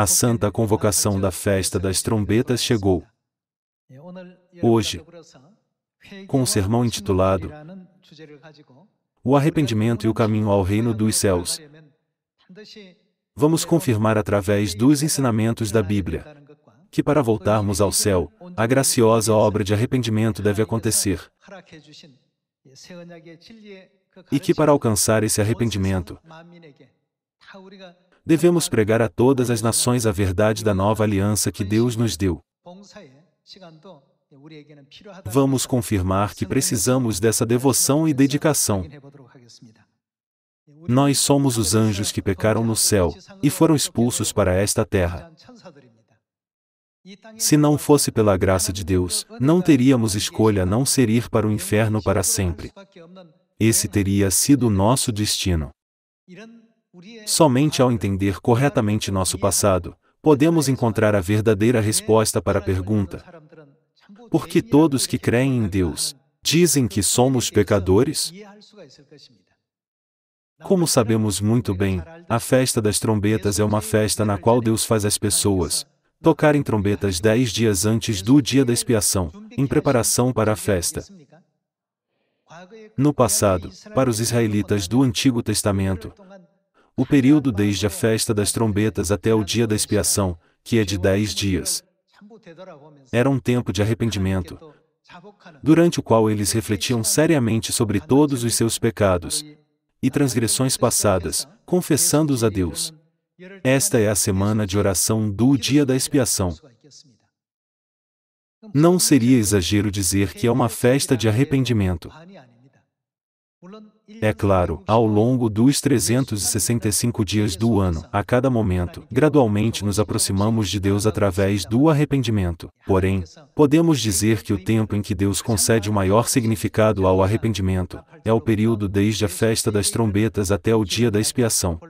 A santa convocação da festa das trombetas chegou. Hoje, com o um sermão intitulado O Arrependimento e o Caminho ao Reino dos Céus, vamos confirmar através dos ensinamentos da Bíblia que, para voltarmos ao céu, a graciosa obra de arrependimento deve acontecer e que para alcançar esse arrependimento, devemos pregar a todas as nações a verdade da nova aliança que Deus nos deu. Vamos confirmar que precisamos dessa devoção e dedicação. Nós somos os anjos que pecaram no céu e foram expulsos para esta terra. Se não fosse pela graça de Deus, não teríamos escolha a não ser ir para o inferno para sempre. Esse teria sido o nosso destino. Somente ao entender corretamente nosso passado, podemos encontrar a verdadeira resposta para a pergunta: por que todos que creem em Deus dizem que somos pecadores? Como sabemos muito bem, a festa das trombetas é uma festa na qual Deus faz as pessoas tocarem trombetas dez dias antes do dia da expiação, em preparação para a é festa. É no passado, para os israelitas do Antigo Testamento, o período desde a festa das trombetas até o dia da expiação, que é de dez dias. Era um tempo de arrependimento, durante o qual eles refletiam seriamente sobre todos os seus pecados e transgressões passadas, confessando-os a Deus. Esta é a semana de oração do dia da expiação. Não seria exagero dizer que é uma festa de arrependimento. É claro, ao longo dos 365 dias do ano, a cada momento, gradualmente nos aproximamos de Deus através do arrependimento. Porém, podemos dizer que o tempo em que Deus concede o maior significado ao arrependimento é o período desde a festa das trombetas até o dia da expiação.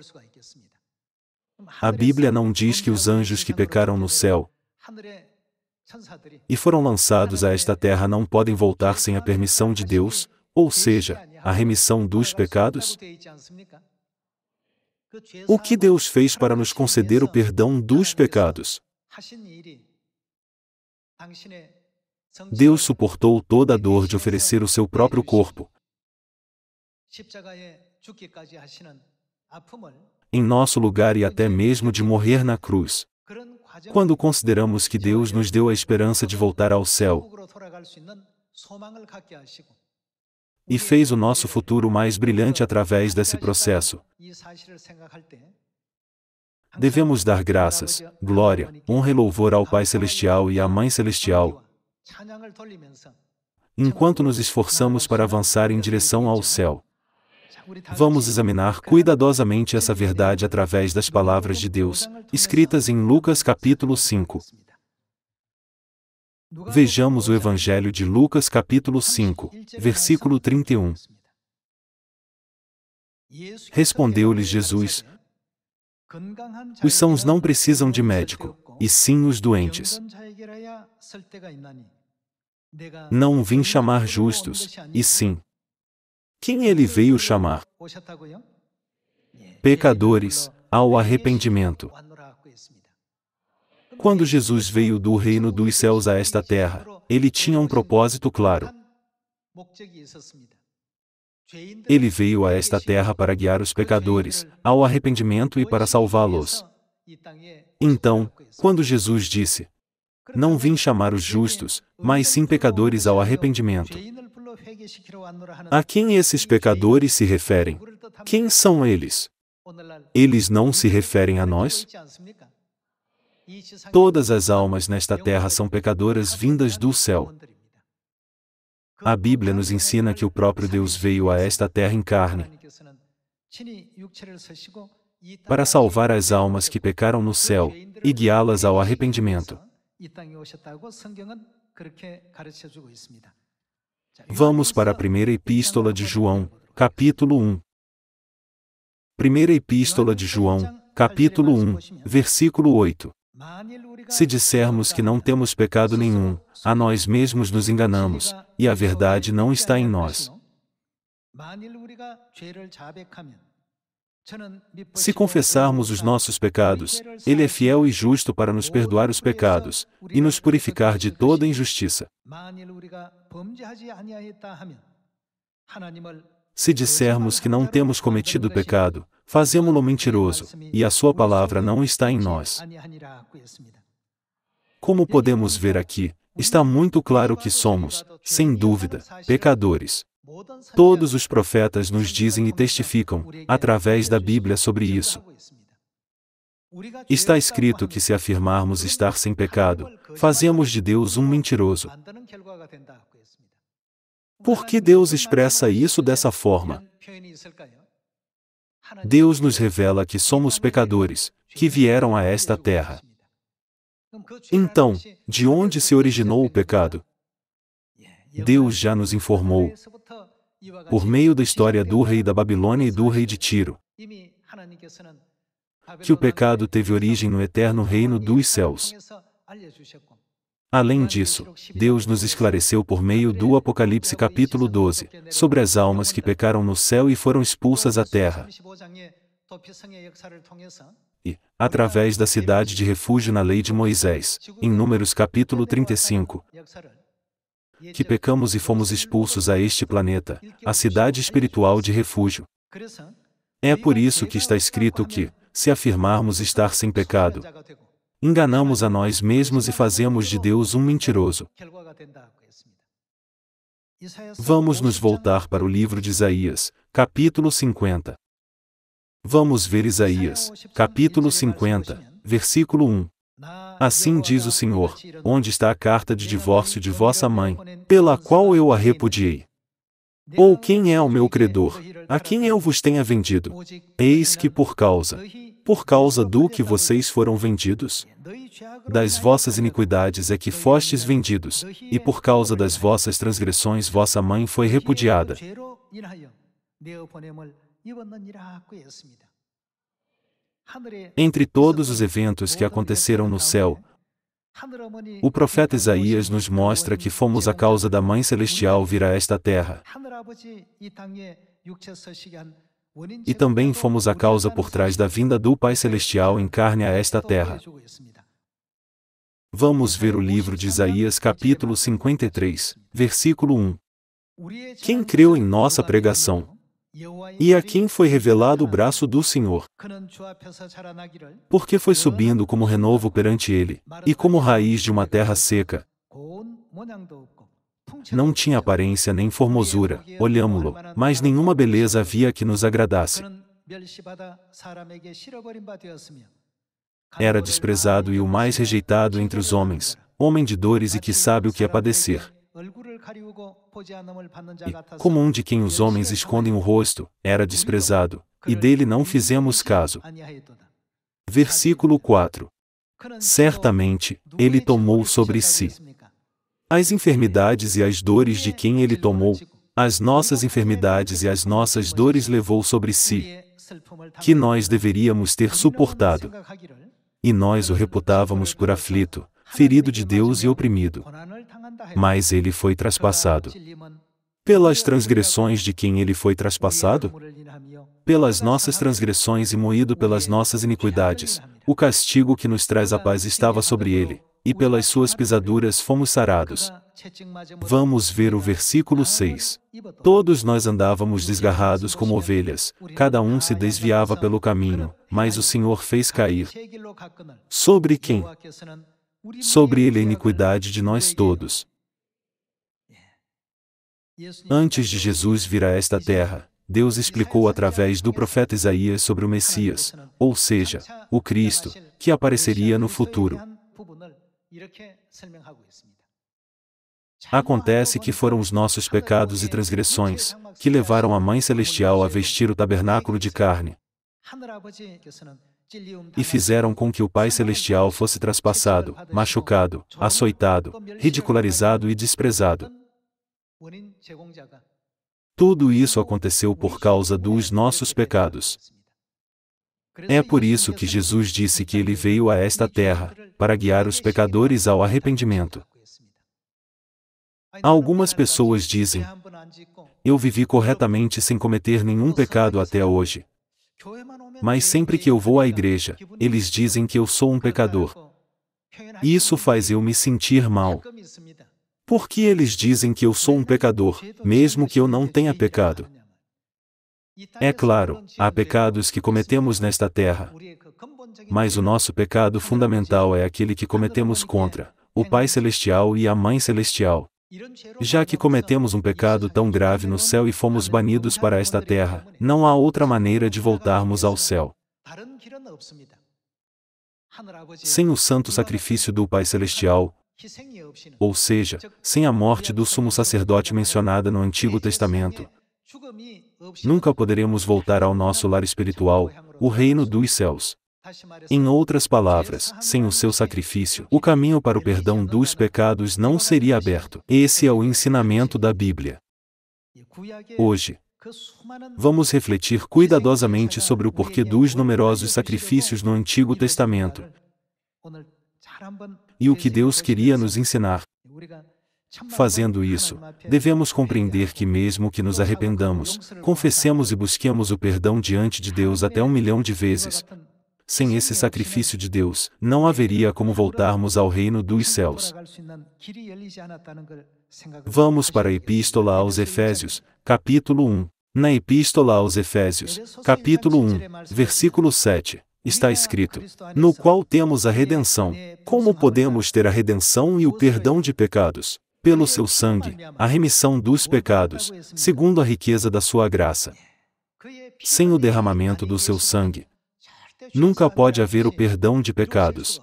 A Bíblia não diz que os anjos que pecaram no céu e foram lançados a esta terra não podem voltar sem a permissão de Deus, ou seja, a remissão dos pecados? O que Deus fez para nos conceder o perdão então, dos pecados? Deus suportou toda a dor de oferecer o seu próprio corpo em nosso lugar e até mesmo de morrer na cruz. Quando consideramos que Deus nos deu a esperança de voltar ao céu, e fez o nosso futuro mais brilhante através desse processo. Devemos dar graças, glória, honra e louvor ao Pai Celestial e à Mãe Celestial, enquanto nos esforçamos para avançar em direção ao céu. Vamos examinar cuidadosamente essa verdade através das palavras de Deus, escritas em Lucas capítulo 5. Vejamos o Evangelho de Lucas capítulo 5, versículo 31. Respondeu-lhes Jesus: Os sãos não precisam de médico, e sim os doentes. Não vim chamar justos, e sim. Quem ele veio chamar? Pecadores, ao arrependimento. Quando Jesus veio do reino dos céus a esta terra, ele tinha um propósito claro. Ele veio a esta terra para guiar os pecadores ao arrependimento e para salvá-los. Então, quando Jesus disse: Não vim chamar os justos, mas sim pecadores ao arrependimento. A quem esses pecadores se referem? Quem são eles? Eles não se referem a nós? Todas as almas nesta terra são pecadoras vindas do céu. A Bíblia nos ensina que o próprio Deus veio a esta terra em carne para salvar as almas que pecaram no céu e guiá-las ao arrependimento. Vamos para a primeira epístola de João, capítulo 1. Primeira epístola de João, capítulo 1, versículo 8. Se dissermos que não temos pecado nenhum, a nós mesmos nos enganamos, e a verdade não está em nós. Se confessarmos os nossos pecados, Ele é fiel e justo para nos perdoar os pecados e nos purificar de toda injustiça. Se dissermos que não temos cometido pecado, fazemo-lo mentiroso, e a sua palavra não está em nós. Como podemos ver aqui, está muito claro que somos, sem dúvida, pecadores. Todos os profetas nos dizem e testificam, através da Bíblia, sobre isso. Está escrito que se afirmarmos estar sem pecado, fazemos de Deus um mentiroso. Por que Deus expressa isso dessa forma? Deus nos revela que somos pecadores, que vieram a esta terra. Então, de onde se originou o pecado? Deus já nos informou, por meio da história do rei da Babilônia e do rei de Tiro, que o pecado teve origem no eterno reino dos céus. Além disso, Deus nos esclareceu por meio do Apocalipse capítulo 12, sobre as almas que pecaram no céu e foram expulsas à terra. E, através da cidade de refúgio na lei de Moisés, em Números capítulo 35, que pecamos e fomos expulsos a este planeta, a cidade espiritual de refúgio. É por isso que está escrito que, se afirmarmos estar sem pecado, enganamos a nós mesmos e fazemos de Deus um mentiroso. Vamos nos voltar para o livro de Isaías, capítulo 50. Vamos ver Isaías, capítulo 50, versículo 1. Assim diz o Senhor: Onde está a carta de divórcio de vossa mãe, pela qual eu a repudiei? Ou quem é o meu credor? A quem eu vos tenha vendido? Eis que por causa por causa do que vocês foram vendidos? Das vossas iniquidades é que fostes vendidos, e por causa das vossas transgressões vossa mãe foi repudiada. Entre todos os eventos que aconteceram no céu, o profeta Isaías nos mostra que fomos a causa da Mãe Celestial vir a esta terra. E também fomos a causa por trás da vinda do Pai Celestial em carne a esta terra. Vamos ver o livro de Isaías, capítulo 53, versículo 1. Quem creu em nossa pregação? E a quem foi revelado o braço do Senhor? Porque foi subindo como renovo perante ele, e como raiz de uma terra seca. Não tinha aparência nem formosura, olhámo-lo, mas nenhuma beleza havia que nos agradasse. Era desprezado e o mais rejeitado entre os homens, homem de dores e que sabe o que é padecer. E, como um de quem os homens escondem o rosto, era desprezado, e dele não fizemos caso. Versículo 4. Certamente, ele tomou sobre si as enfermidades e as dores de quem ele tomou, as nossas enfermidades e as nossas dores levou sobre si, que nós deveríamos ter suportado. E nós o reputávamos por aflito, ferido de Deus e oprimido. Mas ele foi traspassado. Pelas transgressões de quem ele foi traspassado? Pelas nossas transgressões e moído pelas nossas iniquidades, o castigo que nos traz a paz estava sobre ele e pelas suas pisaduras fomos sarados. Vamos ver o versículo 6. Todos nós andávamos desgarrados como ovelhas, cada um se desviava pelo caminho, mas o Senhor fez cair. Sobre quem? Sobre ele a iniquidade de nós todos. Antes de Jesus vir a esta terra, Deus explicou através do profeta Isaías sobre o Messias, ou seja, o Cristo, que apareceria no futuro. Acontece que foram os nossos pecados e transgressões que levaram a Mãe Celestial a vestir o tabernáculo de carne e fizeram com que o Pai Celestial fosse traspassado, machucado, açoitado, ridicularizado e desprezado. Tudo isso aconteceu por causa dos nossos pecados. É por isso que Jesus disse que ele veio a esta terra, para guiar os pecadores ao arrependimento. Algumas pessoas dizem: Eu vivi corretamente sem cometer nenhum pecado até hoje. Mas sempre que eu vou à igreja, eles dizem que eu sou um pecador. Isso faz eu me sentir mal. Porque eles dizem que eu sou um pecador, mesmo que eu não tenha pecado. É claro, há pecados que cometemos nesta terra. Mas o nosso pecado fundamental é aquele que cometemos contra o Pai Celestial e a Mãe Celestial. Já que cometemos um pecado tão grave no céu e fomos banidos para esta terra, não há outra maneira de voltarmos ao céu. Sem o santo sacrifício do Pai Celestial, ou seja, sem a morte do sumo sacerdote mencionada no Antigo Testamento, Nunca poderemos voltar ao nosso lar espiritual, o reino dos céus. Em outras palavras, sem o seu sacrifício, o caminho para o perdão dos pecados não seria aberto. Esse é o ensinamento da Bíblia. Hoje, vamos refletir cuidadosamente sobre o porquê dos numerosos sacrifícios no Antigo Testamento e o que Deus queria nos ensinar. Fazendo isso, devemos compreender que, mesmo que nos arrependamos, confessemos e busquemos o perdão diante de Deus até um milhão de vezes. Sem esse sacrifício de Deus, não haveria como voltarmos ao reino dos céus. Vamos para a Epístola aos Efésios, capítulo 1. Na Epístola aos Efésios, capítulo 1, versículo 7, está escrito: No qual temos a redenção. Como podemos ter a redenção e o perdão de pecados? pelo seu sangue, a remissão dos pecados, segundo a riqueza da sua graça. Sem o derramamento do seu sangue, nunca pode haver o perdão de pecados.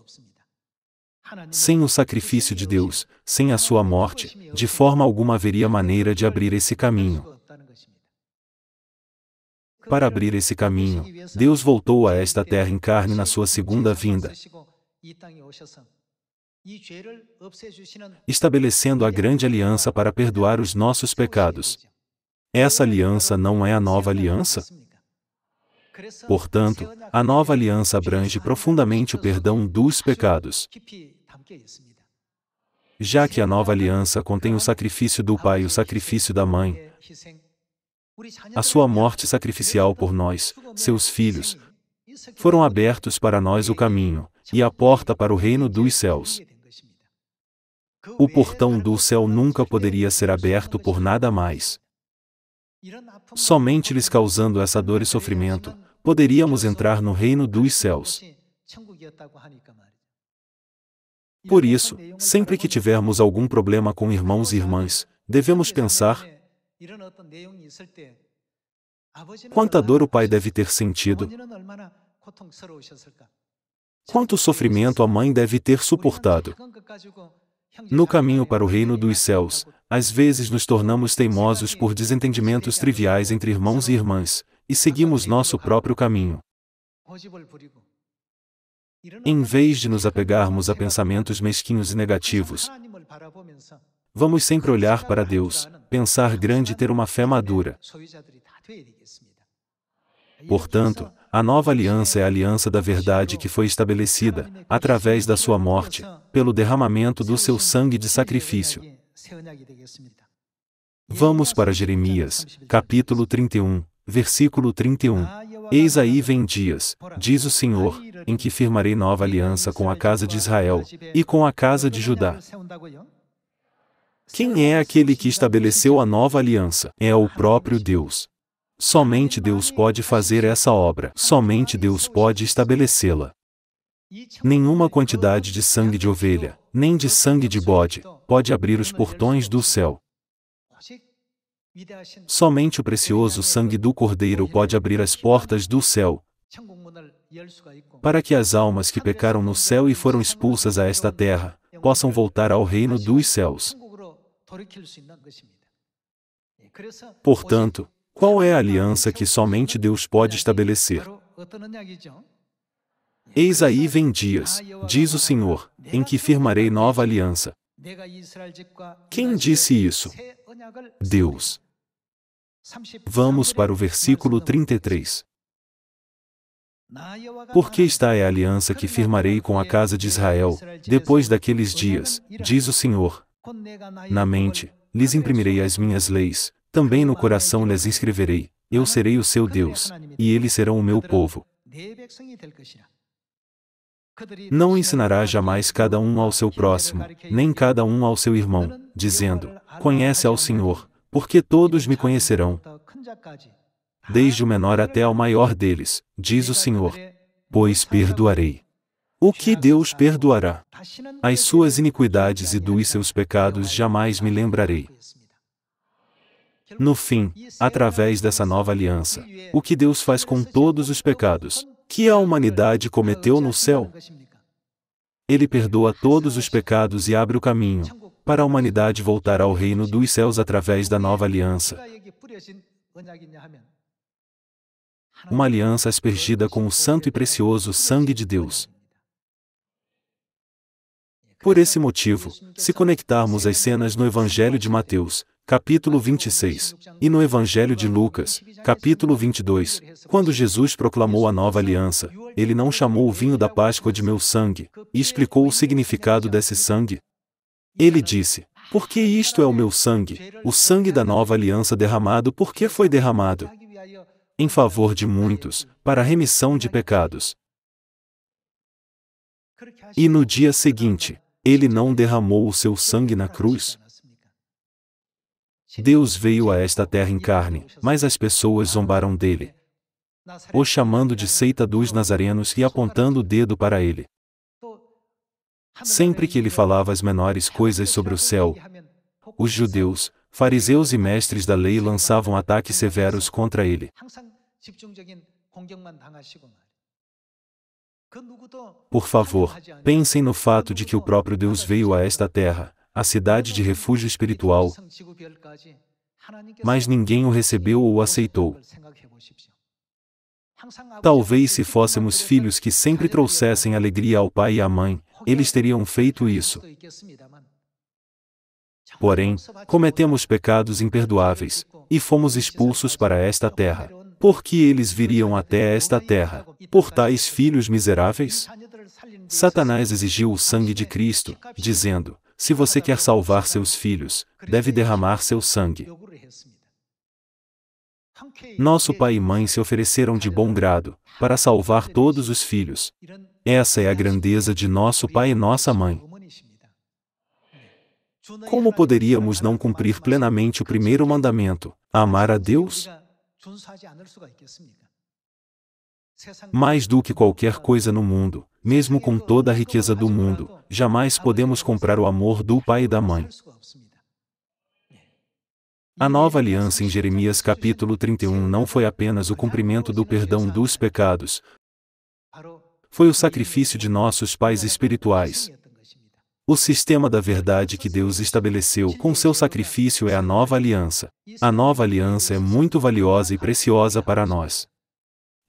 Sem o sacrifício de Deus, sem a sua morte, de forma alguma haveria maneira de abrir esse caminho. Para abrir esse caminho, Deus voltou a esta terra em carne na sua segunda vinda estabelecendo a grande aliança para perdoar os nossos pecados. Essa aliança não é a nova aliança? Portanto, a nova aliança abrange profundamente o perdão dos pecados. Já que a nova aliança contém o sacrifício do pai e o sacrifício da mãe, a sua morte sacrificial por nós, seus filhos, foram abertos para nós o caminho e a porta para o reino dos céus o portão do céu nunca poderia ser aberto por nada mais. Somente lhes causando essa dor e sofrimento, poderíamos entrar no reino dos céus. Por isso, sempre que tivermos algum problema com irmãos e irmãs, devemos pensar: quanta dor o pai deve ter sentido? Quanto sofrimento a mãe deve ter suportado? No caminho para o reino dos céus, às vezes nos tornamos teimosos por desentendimentos triviais entre irmãos e irmãs, e seguimos nosso próprio caminho. Em vez de nos apegarmos a pensamentos mesquinhos e negativos, vamos sempre olhar para Deus, pensar grande e ter uma fé madura. Portanto, a nova aliança é a aliança da verdade que foi estabelecida, através da sua morte, pelo derramamento do seu sangue de sacrifício. Vamos para Jeremias, capítulo 31, versículo 31. Eis aí vem dias, diz o Senhor, em que firmarei nova aliança com a casa de Israel e com a casa de Judá. Quem é aquele que estabeleceu a nova aliança? É o próprio Deus. Somente Deus pode fazer essa obra, somente Deus pode estabelecê-la. Nenhuma quantidade de sangue de ovelha, nem de sangue de bode, pode abrir os portões do céu. Somente o precioso sangue do Cordeiro pode abrir as portas do céu, para que as almas que pecaram no céu e foram expulsas a esta terra possam voltar ao reino dos céus. Portanto, qual é a aliança que somente Deus pode estabelecer? Eis aí vem dias, diz o Senhor, em que firmarei nova aliança. Quem disse isso? Deus. Vamos para o versículo 33. Porque está é a aliança que firmarei com a casa de Israel, depois daqueles dias, diz o Senhor. Na mente, lhes imprimirei as minhas leis, também no coração lhes escreverei: Eu serei o seu Deus, e eles serão o meu povo. Não ensinará jamais cada um ao seu próximo, nem cada um ao seu irmão, dizendo: Conhece ao Senhor, porque todos me conhecerão. Desde o menor até ao maior deles, diz o Senhor: Pois perdoarei. O que Deus perdoará? As suas iniquidades e dos seus pecados jamais me lembrarei. No fim, através dessa nova aliança, o que Deus faz com todos os pecados que a humanidade cometeu no céu? Ele perdoa todos os pecados e abre o caminho para a humanidade voltar ao reino dos céus através da nova aliança. Uma aliança aspergida com o santo e precioso sangue de Deus. Por esse motivo, se conectarmos as cenas no Evangelho de Mateus, capítulo 26, e no Evangelho de Lucas, capítulo 22, quando Jesus proclamou a nova aliança, ele não chamou o vinho da Páscoa de meu sangue, e explicou o significado desse sangue. Ele disse: Porque isto é o meu sangue, o sangue da nova aliança derramado porque foi derramado em favor de muitos, para a remissão de pecados. E no dia seguinte, ele não derramou o seu sangue na cruz, Deus veio a esta terra em carne, mas as pessoas zombaram dele. O chamando de seita dos nazarenos e apontando o dedo para ele. Sempre que ele falava as menores coisas sobre o céu, os judeus, fariseus e mestres da lei lançavam ataques severos contra ele. Por favor, pensem no fato de que o próprio Deus veio a esta terra, a cidade de refúgio espiritual, mas ninguém o recebeu ou aceitou. Talvez se fôssemos filhos que sempre trouxessem alegria ao pai e à mãe, eles teriam feito isso. Porém, cometemos pecados imperdoáveis, e fomos expulsos para esta terra. Por que eles viriam até esta terra? Por tais filhos miseráveis? Satanás exigiu o sangue de Cristo, dizendo: se você quer salvar seus filhos, deve derramar seu sangue. Nosso pai e mãe se ofereceram de bom grado, para salvar todos os filhos. Essa é a grandeza de nosso pai e nossa mãe. Como poderíamos não cumprir plenamente o primeiro mandamento, amar a Deus? Mais do que qualquer coisa no mundo, mesmo com toda a riqueza do mundo, jamais podemos comprar o amor do pai e da mãe. A nova aliança em Jeremias capítulo 31 não foi apenas o cumprimento do perdão dos pecados, foi o sacrifício de nossos pais espirituais. O sistema da verdade que Deus estabeleceu com seu sacrifício é a nova aliança. A nova aliança é muito valiosa e preciosa para nós.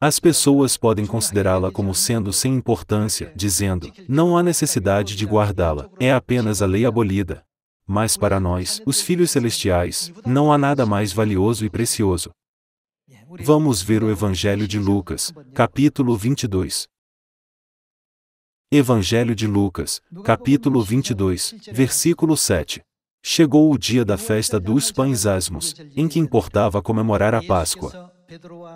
As pessoas podem considerá-la como sendo sem importância, dizendo: não há necessidade de guardá-la, é apenas a lei abolida. Mas para nós, os filhos celestiais, não há nada mais valioso e precioso. Vamos ver o Evangelho de Lucas, capítulo 22. Evangelho de Lucas, capítulo 22, versículo 7. Chegou o dia da festa dos pães asmos, em que importava comemorar a Páscoa.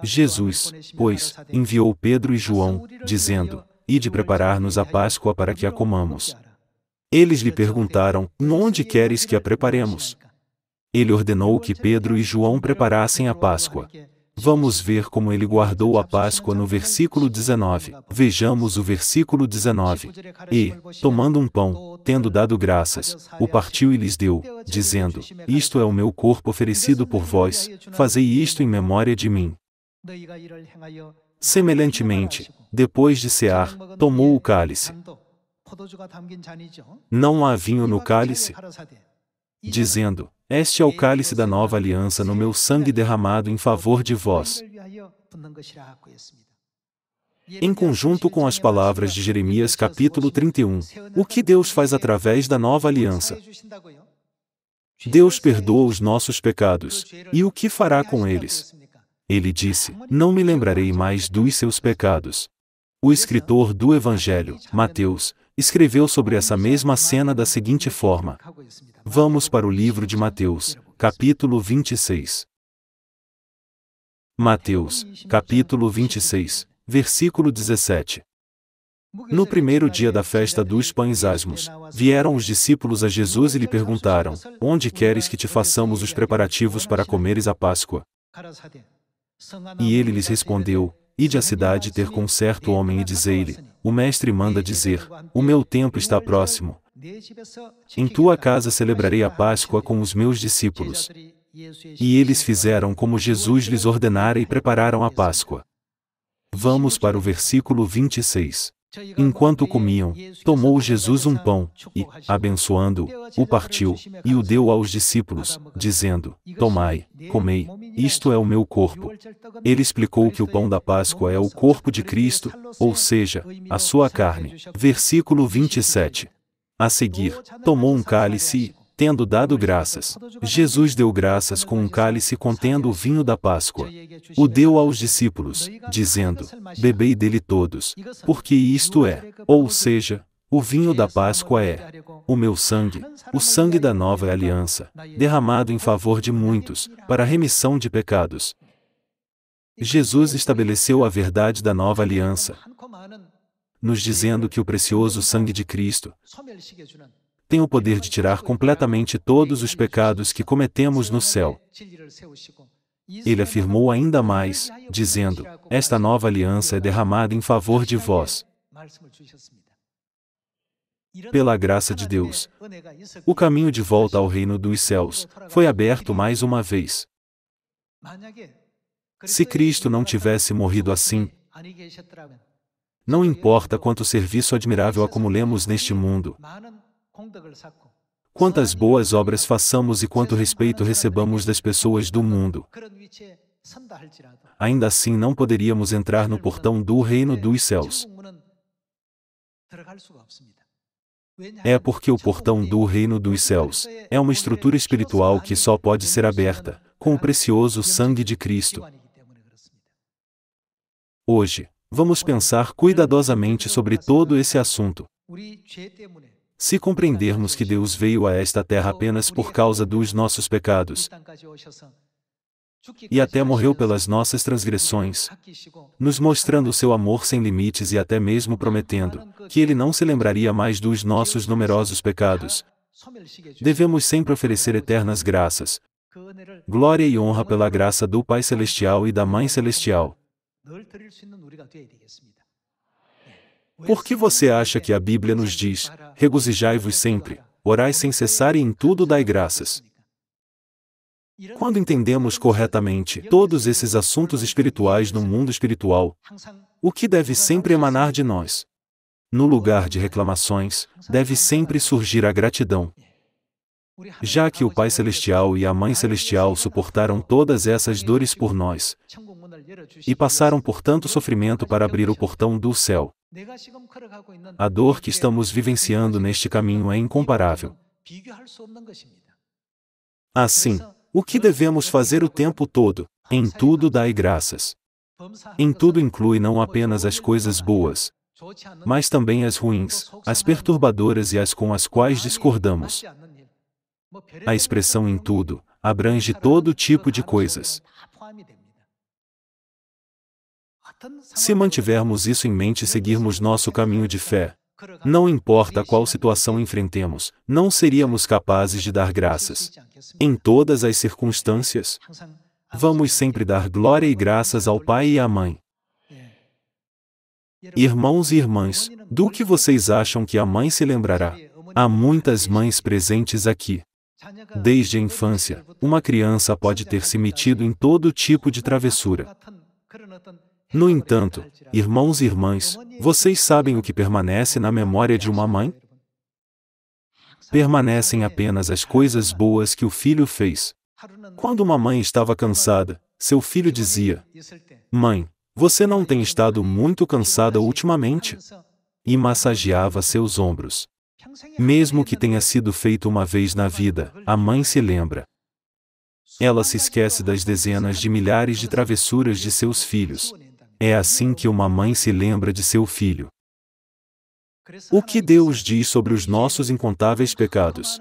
Jesus, pois, enviou Pedro e João, dizendo: Ide preparar-nos a Páscoa para que a comamos. Eles lhe perguntaram: Onde queres que a preparemos? Ele ordenou que Pedro e João preparassem a Páscoa. Vamos ver como ele guardou a Páscoa no versículo 19. Vejamos o versículo 19. E, tomando um pão, tendo dado graças, o partiu e lhes deu, dizendo: Isto é o meu corpo oferecido por vós, fazei isto em memória de mim. Semelhantemente, depois de cear, tomou o cálice. Não há vinho no cálice, dizendo: este é o cálice da nova aliança no meu sangue derramado em favor de vós. Em conjunto com as palavras de Jeremias capítulo 31, o que Deus faz através da nova aliança? Deus perdoa os nossos pecados, e o que fará com eles? Ele disse: Não me lembrarei mais dos seus pecados. O escritor do Evangelho, Mateus, escreveu sobre essa mesma cena da seguinte forma: Vamos para o livro de Mateus, capítulo 26. Mateus, capítulo 26, versículo 17. No primeiro dia da festa dos pães asmos, vieram os discípulos a Jesus e lhe perguntaram: Onde queres que te façamos os preparativos para comeres a Páscoa? E ele lhes respondeu: Ide à cidade ter com um certo homem e dizer-lhe, o mestre manda dizer, o meu tempo está próximo. Em tua casa celebrarei a Páscoa com os meus discípulos. E eles fizeram como Jesus lhes ordenara e prepararam a Páscoa. Vamos para o versículo 26. Enquanto comiam, tomou Jesus um pão, e, abençoando-o, o partiu, e o deu aos discípulos, dizendo: Tomai, comei, isto é o meu corpo. Ele explicou que o pão da Páscoa é o corpo de Cristo, ou seja, a sua carne. Versículo 27. A seguir, tomou um cálice e, tendo dado graças, Jesus deu graças com um cálice contendo o vinho da Páscoa. O deu aos discípulos, dizendo: Bebei dele todos, porque isto é, ou seja, o vinho da Páscoa é o meu sangue, o sangue da nova aliança, derramado em favor de muitos, para a remissão de pecados. Jesus estabeleceu a verdade da nova aliança, nos dizendo que o precioso sangue de Cristo tem o poder de tirar completamente todos os pecados que cometemos no céu. Ele afirmou ainda mais, dizendo: Esta nova aliança é derramada em favor de vós. Pela graça de Deus, o caminho de volta ao reino dos céus foi aberto mais uma vez. Se Cristo não tivesse morrido assim, não importa quanto serviço admirável acumulemos neste mundo, quantas boas obras façamos e quanto respeito recebamos das pessoas do mundo, ainda assim não poderíamos entrar no portão do reino dos céus. É, é porque o portão do reino dos céus é uma é estrutura espiritual que só pode ser aberta com o precioso sangue de Cristo. Hoje, vamos pensar cuidadosamente sobre todo esse assunto. Se compreendermos que Deus veio a esta terra apenas por causa dos nossos pecados, e até morreu pelas nossas transgressões, nos mostrando seu amor sem limites e até mesmo prometendo que ele não se lembraria mais dos nossos numerosos pecados. Devemos sempre oferecer eternas graças, glória e honra pela graça do Pai Celestial e da Mãe Celestial. Por que você acha que a Bíblia nos diz: regozijai-vos sempre, orai sem cessar e em tudo dai graças? Quando entendemos corretamente todos esses assuntos espirituais no mundo espiritual, o que deve sempre emanar de nós? No lugar de reclamações, deve sempre surgir a gratidão. Já que o Pai Celestial e a Mãe Celestial suportaram todas essas dores por nós e passaram por tanto sofrimento para abrir o portão do céu, a dor que estamos vivenciando neste caminho é incomparável. Assim, o que devemos fazer o tempo todo? Em tudo dai graças. Em tudo inclui não apenas as coisas boas, mas também as ruins, as perturbadoras e as com as quais discordamos. A expressão em tudo abrange todo tipo de coisas. Se mantivermos isso em mente e seguirmos nosso caminho de fé, não importa qual situação enfrentemos, não seríamos capazes de dar graças. Em todas as circunstâncias, vamos sempre dar glória e graças ao Pai e à Mãe. Irmãos e irmãs, do que vocês acham que a mãe se lembrará? Há muitas mães presentes aqui. Desde a infância, uma criança pode ter se metido em todo tipo de travessura. No entanto, irmãos e irmãs, vocês sabem o que permanece na memória de uma mãe? Permanecem apenas as coisas boas que o filho fez. Quando uma mãe estava cansada, seu filho dizia: Mãe, você não tem estado muito cansada ultimamente? E massageava seus ombros. Mesmo que tenha sido feito uma vez na vida, a mãe se lembra. Ela se esquece das dezenas de milhares de travessuras de seus filhos, é assim que uma mãe se lembra de seu filho. O que Deus diz sobre os nossos incontáveis pecados?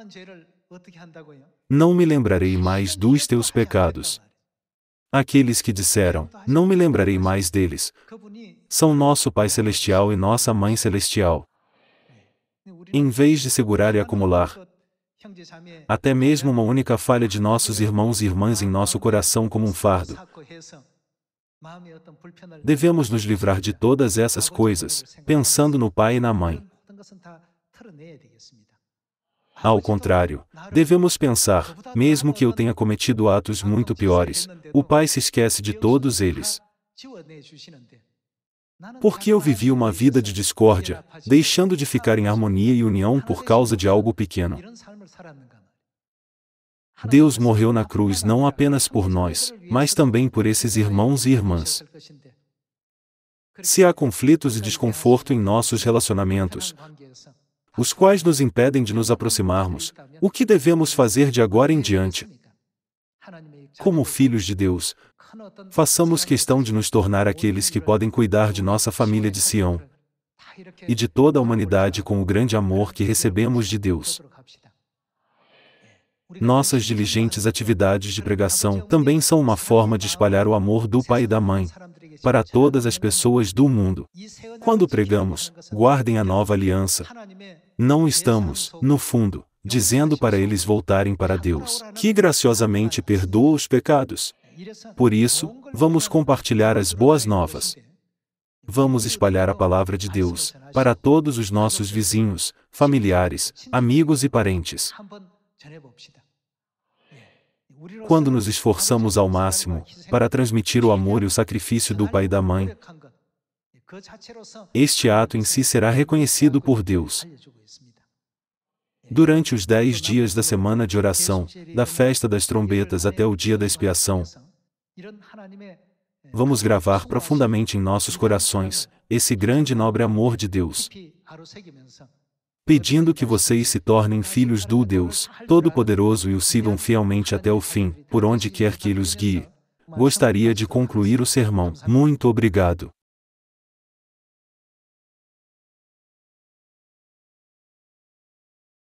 Não me lembrarei mais dos teus pecados. Aqueles que disseram, não me lembrarei mais deles, são nosso Pai Celestial e nossa Mãe Celestial. É. Em vez de segurar e acumular, até mesmo uma única falha de nossos irmãos e irmãs em nosso coração como um fardo, Devemos nos livrar de todas essas coisas, pensando no pai e na mãe. Ao contrário, devemos pensar, mesmo que eu tenha cometido atos muito piores, o pai se esquece de todos eles. Porque eu vivi uma vida de discórdia, deixando de ficar em harmonia e união por causa de algo pequeno. Deus morreu na cruz não apenas por nós, mas também por esses irmãos e irmãs. Se há conflitos e desconforto em nossos relacionamentos, os quais nos impedem de nos aproximarmos, o que devemos fazer de agora em diante? Como filhos de Deus, façamos questão de nos tornar aqueles que podem cuidar de nossa família de Sião e de toda a humanidade com o grande amor que recebemos de Deus. Nossas diligentes atividades de pregação também são uma forma de espalhar o amor do Pai e da Mãe para todas as pessoas do mundo. Quando pregamos, guardem a nova aliança. Não estamos, no fundo, dizendo para eles voltarem para Deus, que graciosamente perdoa os pecados. Por isso, vamos compartilhar as boas novas. Vamos espalhar a palavra de Deus para todos os nossos vizinhos, familiares, amigos e parentes quando nos esforçamos ao máximo para transmitir o amor e o sacrifício do Pai e da Mãe, este ato em si será reconhecido por Deus. Durante os dez dias da semana de oração, da festa das trombetas até o dia da expiação, vamos gravar profundamente em nossos corações esse grande e nobre amor de Deus pedindo que vocês se tornem filhos do Deus, Todo-Poderoso e o sigam fielmente até o fim, por onde quer que ele os guie. Gostaria de concluir o sermão. Muito obrigado.